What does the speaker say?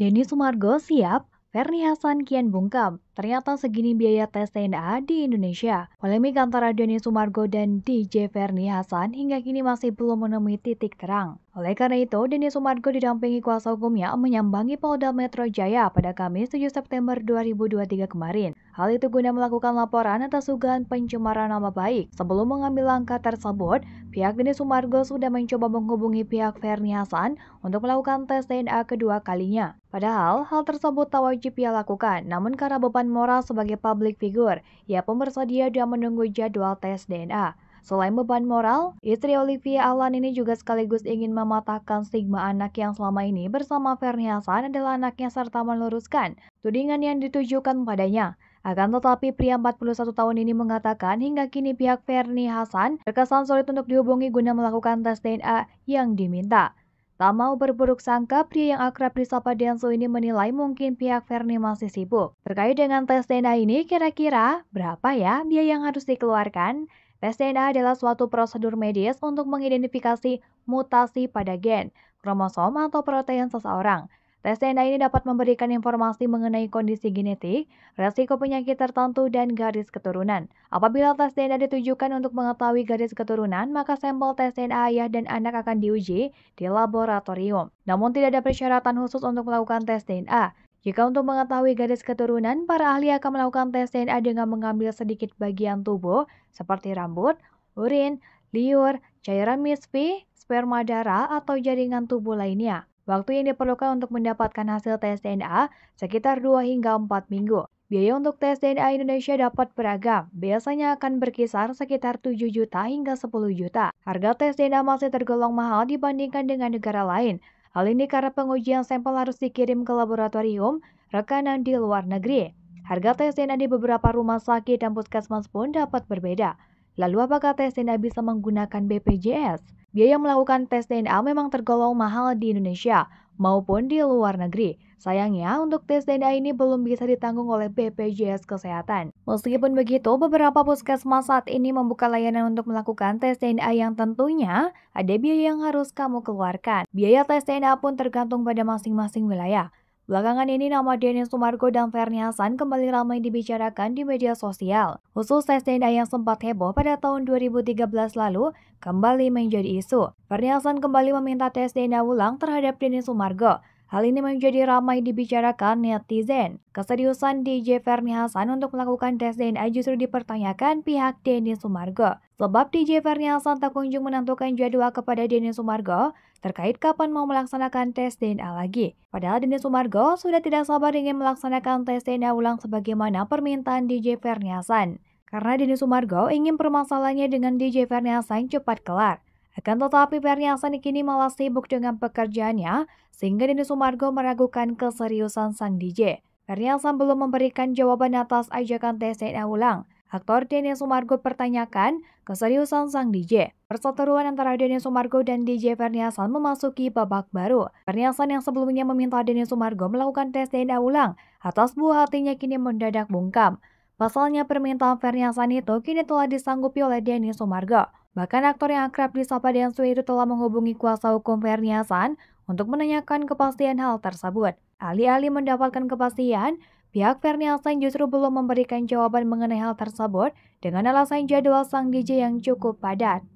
Denny Sumargo siap, Ferni Hasan kian bungkam. Ternyata segini biaya tes DNA di Indonesia. Polemik antara Doni Sumargo dan DJ Ferni Hasan hingga kini masih belum menemui titik terang. Oleh karena itu, Denny Sumargo didampingi kuasa hukumnya menyambangi Polda Metro Jaya pada Kamis 7 September 2023 kemarin. Hal itu guna melakukan laporan atas dugaan pencemaran nama baik. Sebelum mengambil langkah tersebut, pihak Denny Sumargo sudah mencoba menghubungi pihak Ferni Hasan untuk melakukan tes DNA kedua kalinya. Padahal, hal tersebut tak wajib ia lakukan, namun karena beban moral sebagai public figure, ia pun bersedia dan menunggu jadwal tes DNA. Selain beban moral, istri Olivia Alan ini juga sekaligus ingin mematahkan stigma anak yang selama ini bersama Fernie Hasan adalah anaknya serta meluruskan tudingan yang ditujukan padanya. Akan tetapi pria 41 tahun ini mengatakan hingga kini pihak Fernie Hasan terkesan sulit untuk dihubungi guna melakukan tes DNA yang diminta. Tak mau berburuk sangka, pria yang akrab disapa Denso ini menilai mungkin pihak Verni masih sibuk. Terkait dengan tes DNA ini, kira-kira berapa ya biaya yang harus dikeluarkan? Tes DNA adalah suatu prosedur medis untuk mengidentifikasi mutasi pada gen, kromosom, atau protein seseorang. Tes DNA ini dapat memberikan informasi mengenai kondisi genetik, resiko penyakit tertentu, dan garis keturunan. Apabila tes DNA ditujukan untuk mengetahui garis keturunan, maka sampel tes DNA ayah dan anak akan diuji di laboratorium. Namun tidak ada persyaratan khusus untuk melakukan tes DNA. Jika untuk mengetahui garis keturunan, para ahli akan melakukan tes DNA dengan mengambil sedikit bagian tubuh seperti rambut, urin, liur, cairan misfi, sperma darah, atau jaringan tubuh lainnya. Waktu yang diperlukan untuk mendapatkan hasil tes DNA sekitar 2 hingga 4 minggu. Biaya untuk tes DNA Indonesia dapat beragam, biasanya akan berkisar sekitar 7 juta hingga 10 juta. Harga tes DNA masih tergolong mahal dibandingkan dengan negara lain. Hal ini karena pengujian sampel harus dikirim ke laboratorium rekanan di luar negeri. Harga tes DNA di beberapa rumah sakit dan puskesmas pun dapat berbeda. Lalu apakah tes DNA bisa menggunakan BPJS? Biaya melakukan tes DNA memang tergolong mahal di Indonesia maupun di luar negeri. Sayangnya, untuk tes DNA ini belum bisa ditanggung oleh BPJS Kesehatan. Meskipun begitu, beberapa puskesmas saat ini membuka layanan untuk melakukan tes DNA yang tentunya ada biaya yang harus kamu keluarkan. Biaya tes DNA pun tergantung pada masing-masing wilayah. Belakangan ini nama Denny Sumargo dan Ferni Hasan kembali ramai dibicarakan di media sosial. Khusus DNA yang sempat heboh pada tahun 2013 lalu kembali menjadi isu. Ferni Hasan kembali meminta tes DNA ulang terhadap Denny Sumargo Hal ini menjadi ramai dibicarakan netizen. Keseriusan DJ Ferni Hasan untuk melakukan tes DNA justru dipertanyakan pihak Denny Sumargo. Sebab DJ Ferni Hasan tak kunjung menentukan jadwal kepada Denny Sumargo terkait kapan mau melaksanakan tes DNA lagi. Padahal Denny Sumargo sudah tidak sabar ingin melaksanakan tes DNA ulang sebagaimana permintaan DJ Ferni Hasan. Karena Denny Sumargo ingin permasalahannya dengan DJ Ferni Hasan cepat kelar. Akan tetapi Perniasan kini malah sibuk dengan pekerjaannya sehingga Denny Sumargo meragukan keseriusan sang DJ. Perniasan belum memberikan jawaban atas ajakan TCNA ulang. Aktor Denny Sumargo pertanyakan keseriusan sang DJ. Perseteruan antara Denny Sumargo dan DJ Perniasan memasuki babak baru. Perniasan yang sebelumnya meminta Denny Sumargo melakukan tes DNA ulang atas buah hatinya kini mendadak bungkam. Pasalnya permintaan Perniasan itu kini telah disanggupi oleh Denny Sumargo. Bahkan aktor yang akrab disapa Sapa Sui itu telah menghubungi kuasa hukum Ferni Hasan untuk menanyakan kepastian hal tersebut. Alih-alih mendapatkan kepastian, pihak Ferni Hasan justru belum memberikan jawaban mengenai hal tersebut dengan alasan jadwal sang DJ yang cukup padat.